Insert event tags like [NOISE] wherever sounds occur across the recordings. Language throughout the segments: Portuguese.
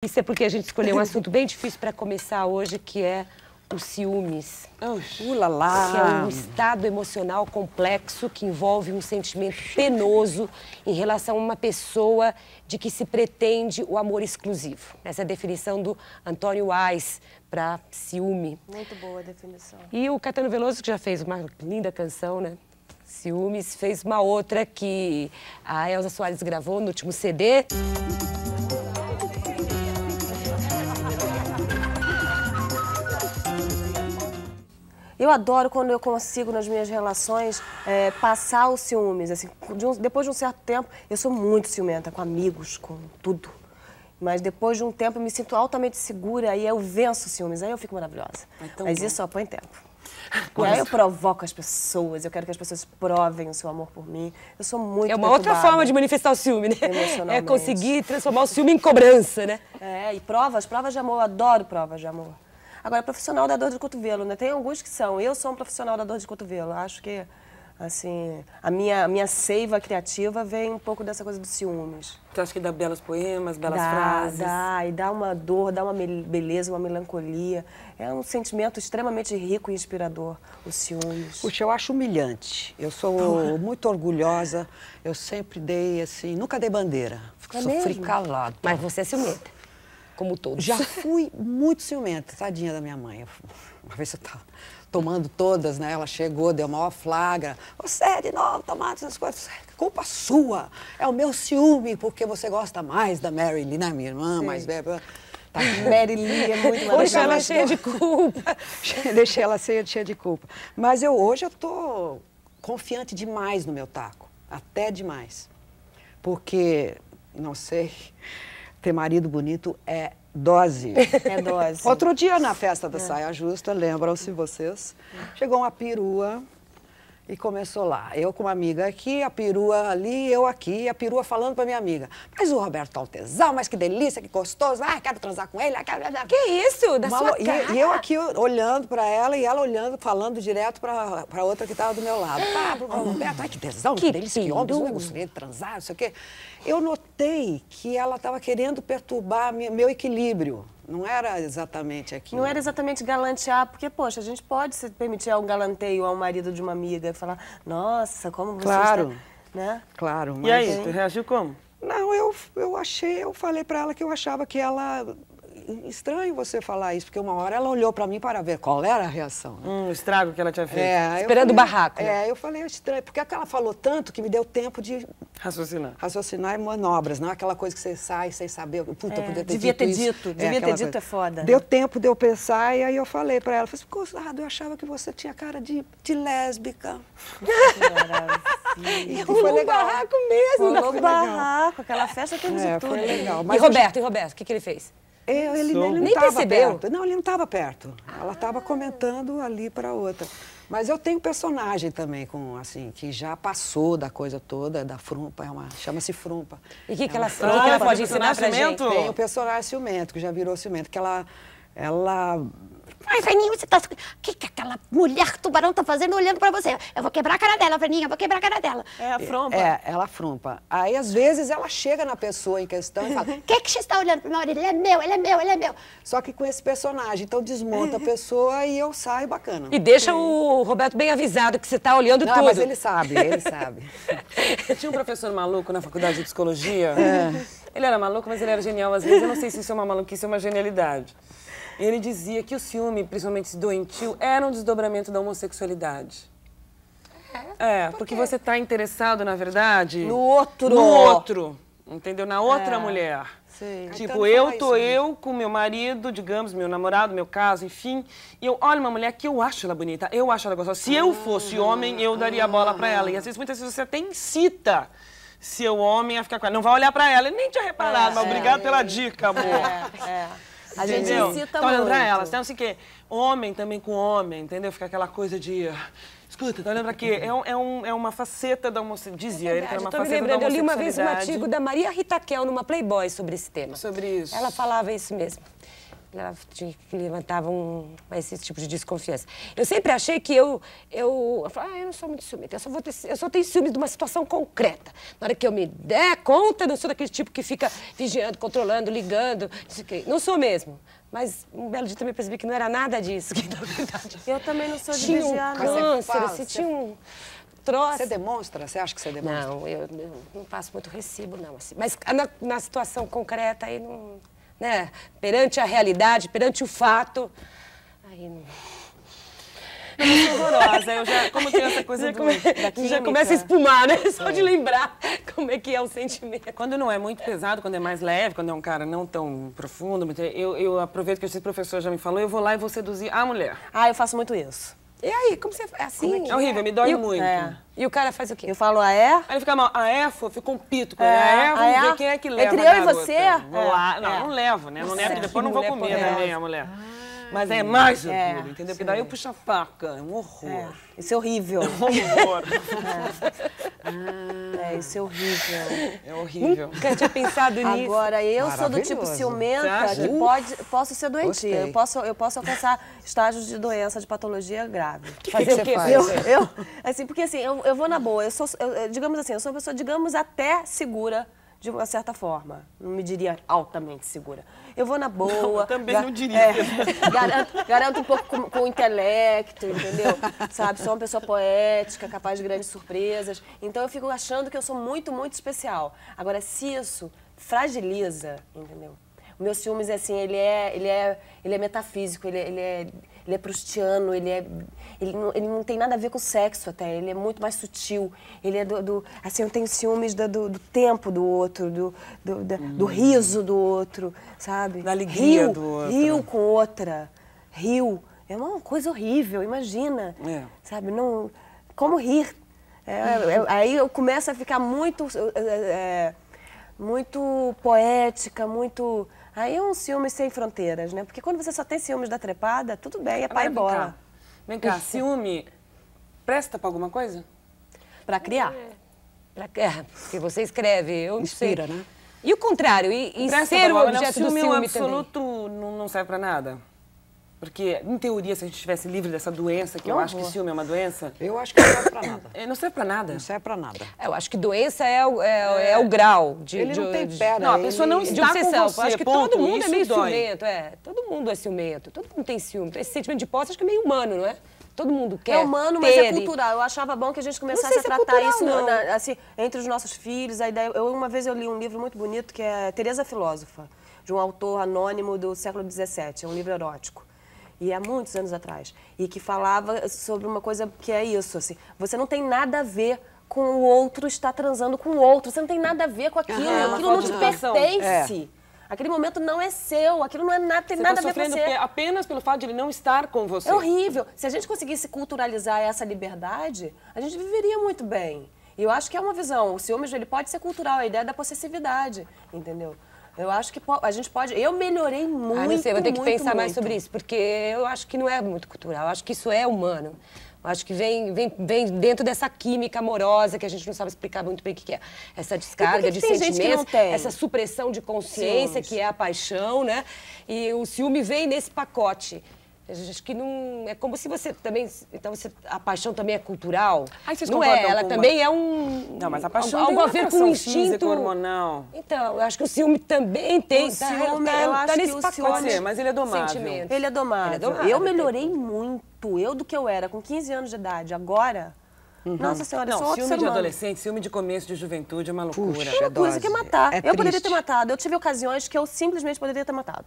Isso é porque a gente escolheu um assunto bem difícil para começar hoje, que é os ciúmes. Ulalá! Uh, que é um ah. estado emocional complexo que envolve um sentimento penoso em relação a uma pessoa de que se pretende o amor exclusivo. Essa é a definição do Antônio Ais para ciúme. Muito boa a definição. E o Caetano Veloso, que já fez uma linda canção, né? Ciúmes, fez uma outra que a Elza Soares gravou no último CD. Eu adoro quando eu consigo, nas minhas relações, é, passar os ciúmes. Assim, de um, depois de um certo tempo, eu sou muito ciumenta, com amigos, com tudo. Mas depois de um tempo, eu me sinto altamente segura e eu venço os ciúmes. Aí eu fico maravilhosa. É Mas bom. isso só põe tempo. [LAUGHS] E aí eu provoco as pessoas, eu quero que as pessoas provem o seu amor por mim. Eu sou muito É uma outra forma de manifestar o ciúme, né? É conseguir transformar o ciúme em cobrança, né? É, e provas, provas de amor, eu adoro provas de amor. Agora, profissional da dor de cotovelo, né? Tem alguns que são. Eu sou um profissional da dor de cotovelo. Acho que, assim, a minha, a minha seiva criativa vem um pouco dessa coisa dos ciúmes. Tu acha que dá belos poemas, belas dá, frases? Dá, e dá uma dor, dá uma beleza, uma melancolia. É um sentimento extremamente rico e inspirador, o ciúmes. Puxa, eu acho humilhante. Eu sou muito orgulhosa. Eu sempre dei, assim, nunca dei bandeira. Fico, é sofri calado. Mas você se é ciumenta. Como todos. Já fui muito ciumenta, tadinha da minha mãe. Uma vez eu tava tomando todas, né? Ela chegou, deu maior flagra. Você de novo tomando essas coisas. Culpa sua. É o meu ciúme, porque você gosta mais da Mary Lee, né? Minha irmã Sim. mais velha. Tá, Mary Lee é muito Hoje ela é cheia de culpa. [LAUGHS] Deixei ela cheia, cheia de culpa. Mas eu hoje eu tô confiante demais no meu taco. Até demais. Porque, não sei ter marido bonito é dose. É dose. Outro dia, na festa da é. saia justa, lembram-se vocês, é. chegou uma perua e começou lá. Eu com uma amiga aqui, a perua ali, eu aqui, a perua falando para minha amiga. Mas o Roberto tá um tesão, mas que delícia, que gostoso. Ai, quero transar com ele. Quero... Que isso? Da uma, sua cara. E, eu aqui olhando para ela e ela olhando, falando direto para outra que estava do meu lado. Ah, ah, Pablo, ah, Roberto, ai, que tesão, que, que delícia, que homem, né, eu gostaria de transar, não sei o quê. Eu notei que ela estava querendo perturbar meu equilíbrio. Não era exatamente aqui. Não era exatamente galantear, porque, poxa, a gente pode se permitir um galanteio ao marido de uma amiga, falar, nossa, como você claro. está... Né? Claro. Mas... E aí, tu reagiu como? Não, eu, eu achei, eu falei para ela que eu achava que ela estranho você falar isso, porque uma hora ela olhou para mim para ver qual era a reação. Né? Hum, o estrago que ela tinha feito. É, Esperando falei, o barraco. Né? É, eu falei, estranho, porque é ela falou tanto que me deu tempo de... Raciocinar. Raciocinar e manobras, não é aquela coisa que você sai sem saber, puta, é, podia ter devia dito ter isso. dito, é devia ter dito coisa. é foda. Deu né? tempo de eu pensar e aí eu falei para ela, falei, assim, Conrado, eu achava que você tinha cara de, de lésbica. E e foi legal. barraco mesmo. Rolou barraco, aquela festa que é, tudo. Foi legal. Mas e Roberto, e Roberto, o que, que ele fez? Eu, é, ele, nem ele, não estava perto. Não, ele não estava perto. Ah. Ela estava comentando ali para outra. Mas eu tenho personagem também com assim que já passou da coisa toda da frumpa, é uma chama-se frumpa. E que, é que ela, frumpa, que, que ela pode ensinar para gente? Tem o personagem ciumento que já virou ciumento, que ela ela Ai, Freninho, você tá. O que, que aquela mulher tubarão tá fazendo olhando pra você? Eu vou quebrar a cara dela, Freninho, eu vou quebrar a cara dela. É, a É, ela afrompa. Aí, às vezes, ela chega na pessoa em questão e fala: O [LAUGHS] que, que você está olhando pro meu marido? Ele é meu, ele é meu, ele é meu. Só que com esse personagem. Então, desmonta a pessoa e eu saio bacana. E deixa o Roberto bem avisado que você tá olhando Não, tudo. Mas ele sabe, ele sabe. [LAUGHS] Tinha um professor maluco na faculdade de psicologia. É. Ele era maluco, mas ele era genial às vezes. Eu não sei se isso é uma maluquice ou uma genialidade. E ele dizia que o ciúme, principalmente doentio, era um desdobramento da homossexualidade. É, é Por porque você está interessado, na verdade... No outro. No outro, entendeu? Na outra é. mulher. Sim. Tipo, eu tô isso, né? eu com meu marido, digamos, meu namorado, meu caso, enfim. E eu olho uma mulher que eu acho ela bonita, eu acho ela gostosa. Se eu fosse ah. homem, eu daria a bola para ela. E às vezes, muitas vezes, você até incita seu homem a ficar com ela. Não vai olhar para ela, nem tinha reparado, é, mas é, obrigado é, pela dica, amor. É, é. A gente incita olhando então, muito. pra ela, então né? assim que homem também com homem, entendeu? Fica aquela coisa de Escuta, tá olhando então pra quê? É, um, é, um, é uma faceta da homossexualidade. Dizia é ele que era uma faceta da Eu li uma vez um artigo da Maria Ritaquel numa Playboy sobre esse tema. Sobre isso. Ela falava isso mesmo ela que levantava esse tipo de desconfiança. Eu sempre achei que eu, eu, eu, falava, ah, eu não sou muito ciumenta, eu só, vou ter, eu só tenho ciúme de uma situação concreta. Na hora que eu me der conta, eu não sou daquele tipo que fica vigiando, controlando, ligando, não sou mesmo. Mas um belo dia também percebi que não era nada disso, que na verdade... [LAUGHS] Eu também não sou de tinha vigiar, um câncer, não. É você tinha um... Você demonstra? Você acha que você demonstra? Não, eu, eu não faço muito recibo, não. Assim. Mas na, na situação concreta aí não né, perante a realidade, perante o fato. Aí não. Muito horrorosa, eu já, como tem essa coisa já do, come, da química... Já começa a espumar, né? Só é. de lembrar como é que é o sentimento. Quando não é muito pesado, quando é mais leve, quando é um cara não tão profundo, eu, eu aproveito que esse professor já me falou, eu vou lá e vou seduzir a mulher. Ah, eu faço muito isso. E aí, como você. É assim? É, é, horrível, me dói e o, muito. É. E o cara faz o quê? Eu falo, a ah, é? Aí ele fica mal, A ah, é? Ficou um pito com é. ele. A ah, é? Vamos é? ver quem é que leva. Entre eu e você? Vou lá. É. Não, não levo, né? Não levo, depois não vou comer, né, mulher? Mas é mais é, orgulho, entendeu? Porque daí eu puxo a faca, é um horror. É. Isso é horrível. [LAUGHS] É um horror. é. é. isso é horrível. É horrível. Nunca tinha pensado nisso. Agora, eu sou do tipo ciumenta que pode, posso ser doentia. Eu posso, eu posso alcançar estágios de doença, de patologia grave. Que Fazer que o quê? Faz? Eu, eu, assim, porque assim, eu, eu vou na boa. Eu sou, eu, digamos assim, eu sou uma pessoa, digamos, até segura de uma certa forma. Não me diria altamente segura eu vou na boa. Não, eu também gar... não diria. É, [LAUGHS] garanto, garanto, um pouco com, com, o intelecto, entendeu? Sabe, sou uma pessoa poética, capaz de grandes surpresas. Então eu fico achando que eu sou muito, muito especial. Agora, se isso fragiliza, entendeu? O meu ciúmes, assim, ele é, ele é, ele é metafísico, ele, é, ele é ele é prustiano, ele, é, ele, não, ele não tem nada a ver com sexo até, ele é muito mais sutil. Ele é do. do assim, eu tenho ciúmes do, do, do tempo do outro, do, do, hum. do riso do outro, sabe? Da alegria rio, do outro. Rio né? com outra. Rio. É uma coisa horrível, imagina. É. Sabe? Não, como rir? É, é, uhum. é aí eu começo a ficar muito. É, muito poética, muito Aí é um ciúme sem fronteiras, né? Porque quando você só tem ciúmes da trepada, tudo bem, é pai e bola. Cá. Vem cá, [LAUGHS] ciúme presta para alguma coisa? Para criar. É. Pra, é, porque você escreve, eu Inspira, sei. né? E o contrário, e, e ser o né? objeto não, o ciúme do é ciúme absoluto também. não serve para nada? Porque, em teoria, se a gente estivesse livre dessa doença, que eu acho que ciúme é uma doença. Eu acho que não serve pra nada. É, não serve pra nada. Não serve pra nada. É, eu acho que doença é, o, é, é, é o grau de. Ele de, não tem perna. Né? Não, a pessoa não está de obsessão. Com você, acho que ponto, todo mundo é meio dói. ciumento. É. Todo mundo é ciumento. Todo mundo tem ciúme. Esse sentimento de posse acho que é meio humano, não é? Todo mundo quer. É humano, mas é cultural. Eu achava bom que a gente começasse a tratar é cultural, isso no, na, assim, entre os nossos filhos. A ideia, eu, uma vez eu li um livro muito bonito que é Teresa Filósofa, de um autor anônimo do século XVII. É um livro erótico e há muitos anos atrás, e que falava sobre uma coisa que é isso, assim, você não tem nada a ver com o outro estar transando com o outro, você não tem nada a ver com aquilo, uhum, aquilo não te pertence. É. Aquele momento não é seu, aquilo não é nada, tem você nada tá a ver com você. apenas pelo fato de ele não estar com você. É horrível. Se a gente conseguisse culturalizar essa liberdade, a gente viveria muito bem. E eu acho que é uma visão. O ciúme ele pode ser cultural, a ideia da possessividade, entendeu? Eu acho que a gente pode. Eu melhorei muito. Ah, não sei, vou ter que muito, pensar muito. mais sobre isso, porque eu acho que não é muito cultural. Eu acho que isso é humano. Eu acho que vem, vem, vem dentro dessa química amorosa que a gente não sabe explicar muito bem o que é. Essa descarga que que de sentimentos, essa supressão de consciência que é a paixão, né? E o ciúme vem nesse pacote. É, acho que não. É como se você também. Então, você, a paixão também é cultural. Ai, vocês não é, ela também é um. Não, mas a paixão um, algo a ver com o instinto. hormonal. Então, eu acho que o ciúme também tem. O tá, ciúme, tá, eu tá acho tá nesse que pacote. mas é ele é domável. Ele é domável. é Eu tá melhorei muito. Eu do que eu era com 15 anos de idade. Agora. Uhum. Nossa senhora, não, sou ciúme de adolescente, ciúme de começo de juventude é uma loucura. Puxa, é uma coisa que matar. É eu triste. poderia ter matado. Eu tive ocasiões que eu simplesmente poderia ter matado.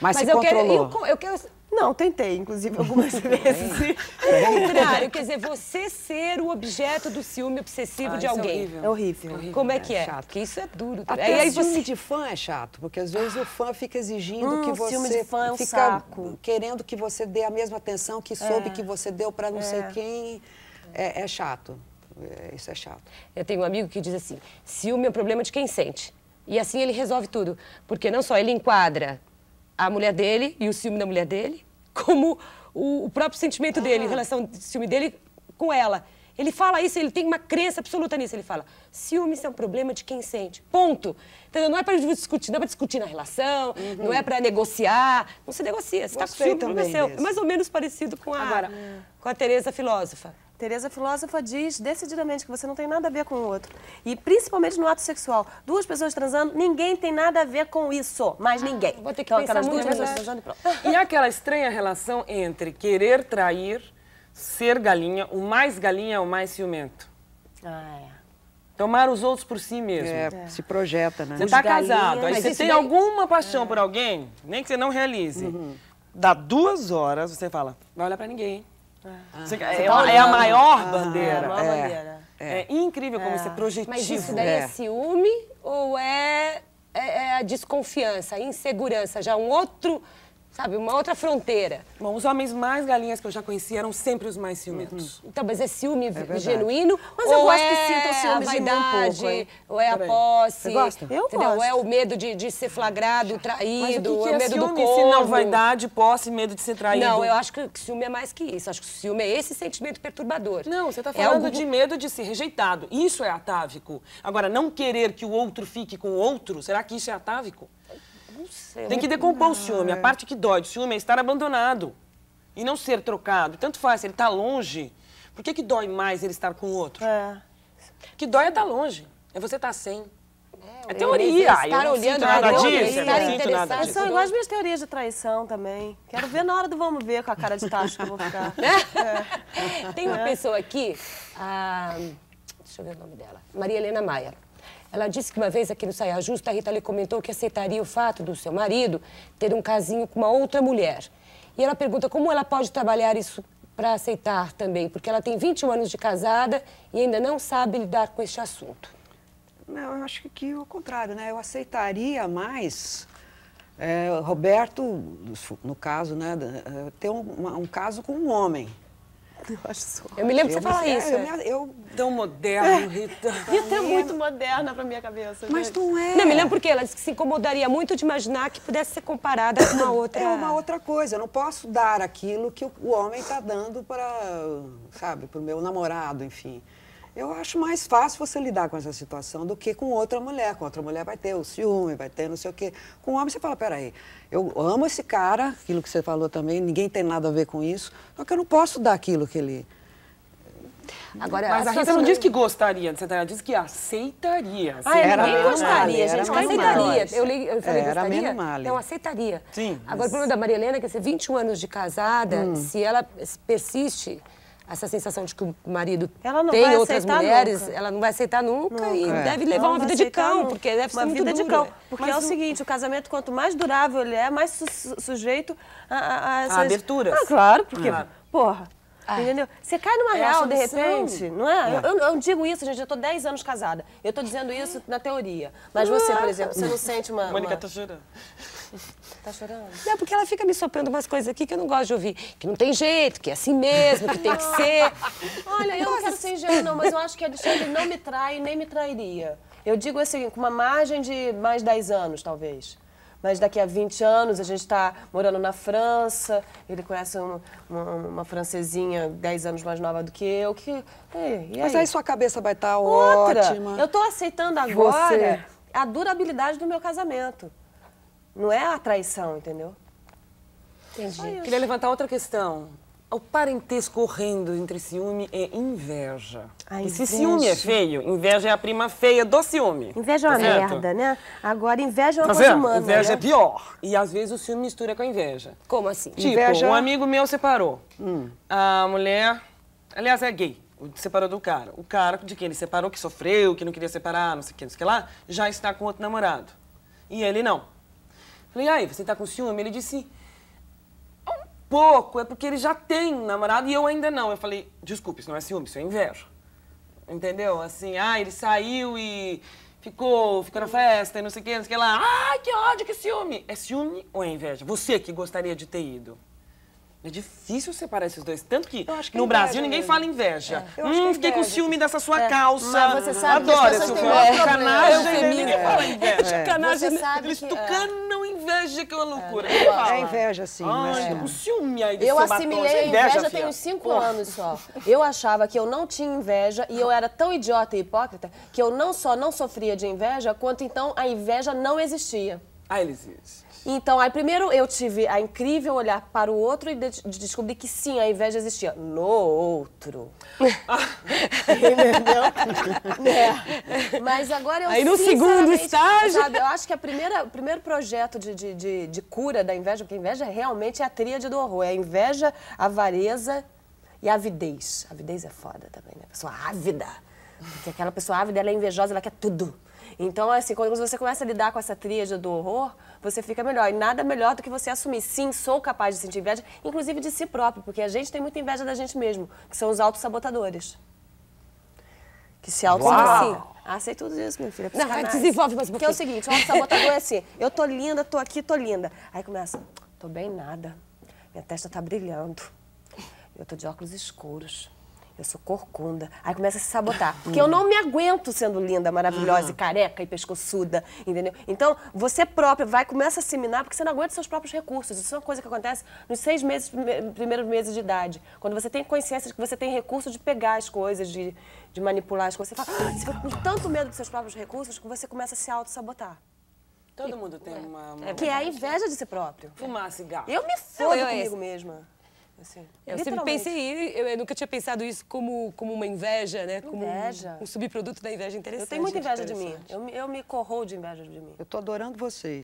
Mas, mas eu, quero, eu, eu quero não, tentei, inclusive, algumas [LAUGHS] [LAUGHS] vezes. O contrário, quer dizer, você ser o objeto do ciúme obsessivo ah, de é alguém. É horrível. é horrível. Como é, né? que é? Chato. Porque isso é duro. Até e aí ciúme você... de fã é chato, porque às vezes o fã fica exigindo hum, que você... ciúme de fã é um fica saco. querendo que você dê a mesma atenção que é. soube é. que você deu para não é. sei quem. É, chato. isso é chato. Eu tenho um amigo que diz assim, ciúme é um problema de quem sente. E assim ele resolve tudo, porque não só ele enquadra a mulher dele e o ciúme da mulher dele, como o, o próprio sentimento ah. dele, em relação ao ciúme dele com ela. Ele fala isso, ele tem uma crença absoluta nisso. Ele fala: ciúmes é um problema de quem sente. Ponto. Entendeu? Não é para discutir, não é para discutir na relação, uhum. não é para negociar. Não se negocia. Se está com ciúme, não é seu. É mais ou menos parecido com a, Agora, com a Tereza filósofa. Tereza filósofa, diz decididamente que você não tem nada a ver com o outro. E principalmente no ato sexual. Duas pessoas transando, ninguém tem nada a ver com isso. Mas ninguém. Vou ter que então, pensar aquelas duas pessoas transando e pronto. E aquela estranha relação entre querer trair, ser galinha, o mais galinha é o mais ciumento. Ah, é. Tomar os outros por si mesmo. É, é. se projeta, né? Você está casado, aí você tem daí... alguma paixão é. por alguém, nem que você não realize. Uhum. Dá duas horas, você fala, vai olhar para ninguém. Ah. ah. é, tá é, a maior ah, bandeira. É a maior bandeira. É. é, incrível como você é projetivo. Mas isso é. daí é ciúme ou é, é, é, a desconfiança, a insegurança? Já um outro sabe? Uma outra fronteira. Bom, os homens mais galinhas que eu já conheci eram sempre os mais ciumentos. Uhum. Então, mas é ciúme é genuíno? Mas eu gosto é que sintam ciúme de mim um pouco, Ou é a posse. eu Você gosta? Eu entendeu? gosto. Ou é o medo de, de ser flagrado, traído, mas o que que é, o é medo ciúme, do corpo. Se não, vaidade, posse, medo de ser traído. Não, eu acho que ciúme é mais que isso. Acho que ciúme é esse sentimento perturbador. Não, você está é falando é algo... de medo de ser rejeitado. Isso é atávico. Agora, não querer que o outro fique com o outro, será que isso é atávico? Tem que decompor não. o ciúme. A parte que dói do ciúme é estar abandonado e não ser trocado. Tanto faz, ele está longe. Por que, que dói mais ele estar com o outro? É. que dói é estar tá longe. É você estar tá sem. É, é teoria. Estar eu não olhando, sinto nada disso. Eu não sinto nada disso. São as minhas teorias de traição também. Quero ver na hora do vamos ver com a cara de tacho que eu vou ficar. [LAUGHS] É. Tem uma é. pessoa aqui, a... Ah, deixa eu ver o nome dela, Maria Helena Maia. Ela disse que uma vez aqui no Saia Justa, a Rita lhe comentou que aceitaria o fato do seu marido ter um casinho com uma outra mulher. E ela pergunta como ela pode trabalhar isso para aceitar também, porque ela tem 21 anos de casada e ainda não sabe lidar com este assunto. Não, eu acho que é o contrário, né? Eu aceitaria mais é, Roberto, no caso, né, eh, ter um, um caso com um homem eu acho só. Eu me lembro que você falar isso. eu, é, eu, Tão moderno, Rita. Rita é muito moderna pra minha cabeça. Mas gente. não é. Não, me lembro porque ela disse que se incomodaria muito de imaginar que pudesse ser comparada com uma [COUGHS] é outra... É uma outra coisa. Eu não posso dar aquilo que o homem tá dando para, sabe, pro meu namorado, enfim. Eu acho mais fácil você lidar com essa situação do que com outra mulher. Com outra mulher vai ter o ciúme, vai ter não sei o quê. Com homem você fala, peraí, eu amo esse cara, aquilo que você falou também, ninguém tem nada a ver com isso, só que eu não posso dar aquilo que ele... Agora, mas a Rita não diz que gostaria, você tá diz que aceitaria. Ah, era ninguém gostaria, gente, eu aceitaria. Eu, li, eu falei, era gostaria? Malha. Então, aceitaria. Sim. Agora, mas... o problema da Maria Helena é que, assim, 21 anos de casada, hum. se ela persiste essa sensação de que o marido tem outras mulheres, nunca. ela não vai aceitar nunca, nunca e é. deve levar não uma vida de cão, nunca. porque deve ser uma vida de cão. Porque é Mas é o seguinte, o casamento, quanto mais durável ele é, mais su sujeito a, a, a essas... A aberturas. Ah, claro, porque, ah. porra, Ai. É. Entendeu? Você cai numa é real, de repente, não é? é. Eu, eu, digo isso, gente, eu tô 10 anos casada. Eu tô dizendo isso na teoria. Mas você, é. por exemplo, você não sente uma... Mônica, uma... tá chorando. Tá chorando? Não, porque ela fica me soprando umas coisas aqui que eu não gosto de ouvir. Que não tem jeito, que é assim mesmo, que tem que ser. Olha, eu Nossa. não quero ser ingênua, não, mas eu acho que a Alexandre não me trai nem me trairia. Eu digo assim, com uma margem de mais 10 anos, talvez mas daqui a 20 anos a gente está morando na França, ele conhece um, uma, uma, francesinha 10 anos mais nova do que eu. Que, é, mas aí sua cabeça vai estar tá ótima. Eu estou aceitando agora Você... a durabilidade do meu casamento. Não é a traição, entendeu? Entendi. Queria levantar outra questão o parentesco horrendo entre ciúme e inveja. e inveja. se ciúme é feio, inveja é a prima feia do ciúme. Inveja é uma tá merda, né? Agora, inveja é uma tá coisa humana. Inveja é né? é pior. E às vezes o ciúme mistura com a inveja. Como assim? Tipo, inveja... um amigo meu separou. Hum. A mulher, aliás, é gay. Separou do cara. O cara de quem ele separou, que sofreu, que não queria separar, não sei o que, não sei o que lá, já está com outro namorado. E ele não. Falei, aí, você está com ciúme? Ele disse, pouco é porque ele já tem um namorado e eu ainda não. Eu falei, desculpe, isso não é ciúme, isso é inveja. Entendeu? Assim, ah, ele saiu e ficou, ficou na festa e não sei o que, não sei o que lá. ah que ódio, que ciúme! É ciúme ou é inveja? Você que gostaria de ter ido. É difícil separar esses dois. Tanto que, que no Brasil ninguém fala inveja. É. Hum, é fiquei inveja. com ciúme dessa sua é. calça. Mas você sabe Adoro essa sua canagem. Ninguém fala inveja. Canagem. Eles tucanam é inveja que é uma loucura. É, é inveja, sim. Ai, mas... O ciúme aí do Eu assimilei a inveja, inveja tem uns 5 anos só. Eu achava que eu não tinha inveja e eu era tão idiota e hipócrita que eu não só não sofria de inveja, quanto então a inveja não existia. Ah, ele existe. Então, aí primeiro eu tive a incrível olhar para o outro e de descobri que sim, a inveja existia no outro. [LAUGHS] entendeu? é. Mas agora eu Aí no segundo estágio. Sabe, eu acho que a primeira, o primeiro projeto de, de, de, de cura da inveja, porque a inveja realmente é a tríade do horror. É a inveja, a avareza e a avidez. A avidez é foda também, né? A pessoa ávida. Porque aquela pessoa ávida, ela é invejosa, ela quer tudo. Então, assim, quando você começa a lidar com essa tríade do horror, você fica melhor. E nada melhor do que você assumir, sim, sou capaz de sentir inveja, inclusive de si próprio, porque a gente tem muita inveja da gente mesmo, que são os autossabotadores. Que se auto assim, ah, sei tudo isso, minha filha. É não não, desenvolve mais um Porque é o seguinte, o sabotador é assim, [LAUGHS] eu tô linda, tô aqui, tô linda. Aí começa, tô bem nada, minha testa tá brilhando, eu tô de óculos escuros eu sou corcunda. Aí começa a se sabotar. Porque eu hum. não me aguento sendo linda, maravilhosa e ah. careca e pescoçuda, entendeu? Então, você própria vai, começa a seminar porque você não aguenta seus próprios recursos. Isso é uma coisa que acontece nos seis meses, primeiros meses de idade. Quando você tem consciência de que você tem recurso de pegar as coisas, de, de manipular as coisas, você fala, ah, você fica com tanto medo dos seus próprios recursos que você começa a se auto-sabotar. Todo mundo tem uma, uma... É, que é a inveja de si próprio. Fumar cigarro. Eu me fodo comigo mesma. Assim, eu sempre pensei, eu nunca tinha pensado isso como, como uma inveja, né? Como inveja. Um, um subproduto da inveja interessante. Eu tenho muita inveja de mim. Eu, eu me corro de inveja de mim. Eu tô adorando vocês.